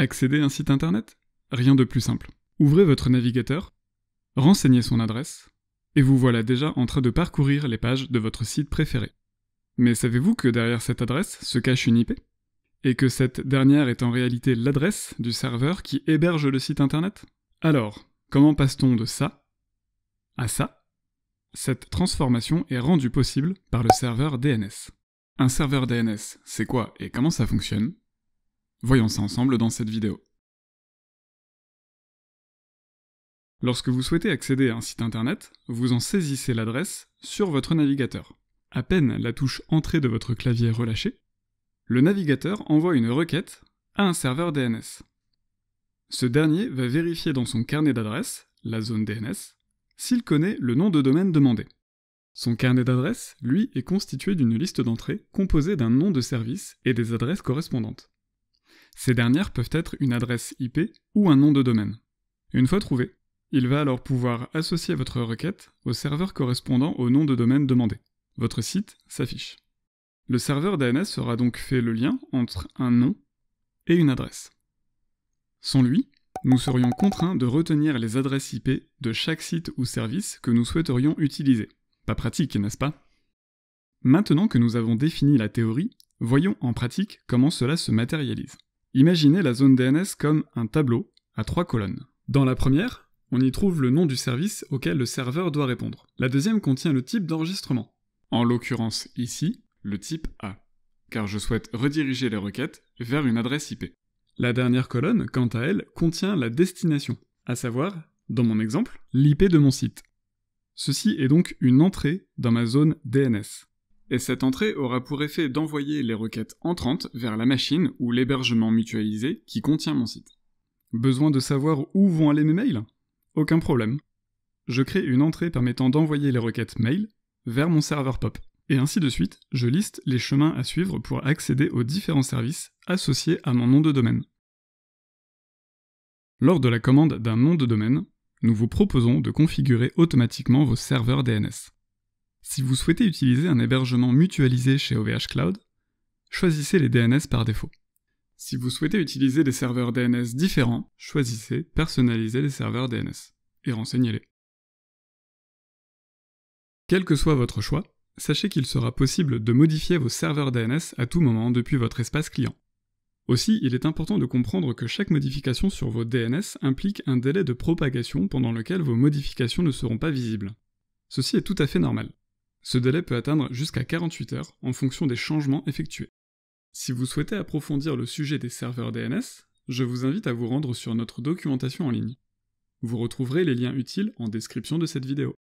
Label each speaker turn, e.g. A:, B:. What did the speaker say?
A: Accéder à un site internet Rien de plus simple. Ouvrez votre navigateur, renseignez son adresse, et vous voilà déjà en train de parcourir les pages de votre site préféré. Mais savez-vous que derrière cette adresse se cache une IP Et que cette dernière est en réalité l'adresse du serveur qui héberge le site internet Alors, comment passe-t-on de ça à ça Cette transformation est rendue possible par le serveur DNS. Un serveur DNS, c'est quoi et comment ça fonctionne Voyons ça ensemble dans cette vidéo. Lorsque vous souhaitez accéder à un site internet, vous en saisissez l'adresse sur votre navigateur. À peine la touche Entrée de votre clavier relâchée, le navigateur envoie une requête à un serveur DNS. Ce dernier va vérifier dans son carnet d'adresses, la zone DNS, s'il connaît le nom de domaine demandé. Son carnet d'adresses, lui, est constitué d'une liste d'entrées composée d'un nom de service et des adresses correspondantes. Ces dernières peuvent être une adresse IP ou un nom de domaine. Une fois trouvé, il va alors pouvoir associer votre requête au serveur correspondant au nom de domaine demandé. Votre site s'affiche. Le serveur DNS aura donc fait le lien entre un nom et une adresse. Sans lui, nous serions contraints de retenir les adresses IP de chaque site ou service que nous souhaiterions utiliser. Pas pratique, n'est-ce pas Maintenant que nous avons défini la théorie, voyons en pratique comment cela se matérialise. Imaginez la zone DNS comme un tableau à trois colonnes. Dans la première, on y trouve le nom du service auquel le serveur doit répondre. La deuxième contient le type d'enregistrement. En l'occurrence ici, le type A, car je souhaite rediriger les requêtes vers une adresse IP. La dernière colonne, quant à elle, contient la destination, à savoir, dans mon exemple, l'IP de mon site. Ceci est donc une entrée dans ma zone DNS et cette entrée aura pour effet d'envoyer les requêtes entrantes vers la machine ou l'hébergement mutualisé qui contient mon site. Besoin de savoir où vont aller mes mails Aucun problème. Je crée une entrée permettant d'envoyer les requêtes mail vers mon serveur POP. Et ainsi de suite, je liste les chemins à suivre pour accéder aux différents services associés à mon nom de domaine. Lors de la commande d'un nom de domaine, nous vous proposons de configurer automatiquement vos serveurs DNS. Si vous souhaitez utiliser un hébergement mutualisé chez OVH Cloud, choisissez les DNS par défaut. Si vous souhaitez utiliser des serveurs DNS différents, choisissez Personnaliser les serveurs DNS et renseignez-les. Quel que soit votre choix, sachez qu'il sera possible de modifier vos serveurs DNS à tout moment depuis votre espace client. Aussi, il est important de comprendre que chaque modification sur vos DNS implique un délai de propagation pendant lequel vos modifications ne seront pas visibles. Ceci est tout à fait normal. Ce délai peut atteindre jusqu'à 48 heures en fonction des changements effectués. Si vous souhaitez approfondir le sujet des serveurs DNS, je vous invite à vous rendre sur notre documentation en ligne. Vous retrouverez les liens utiles en description de cette vidéo.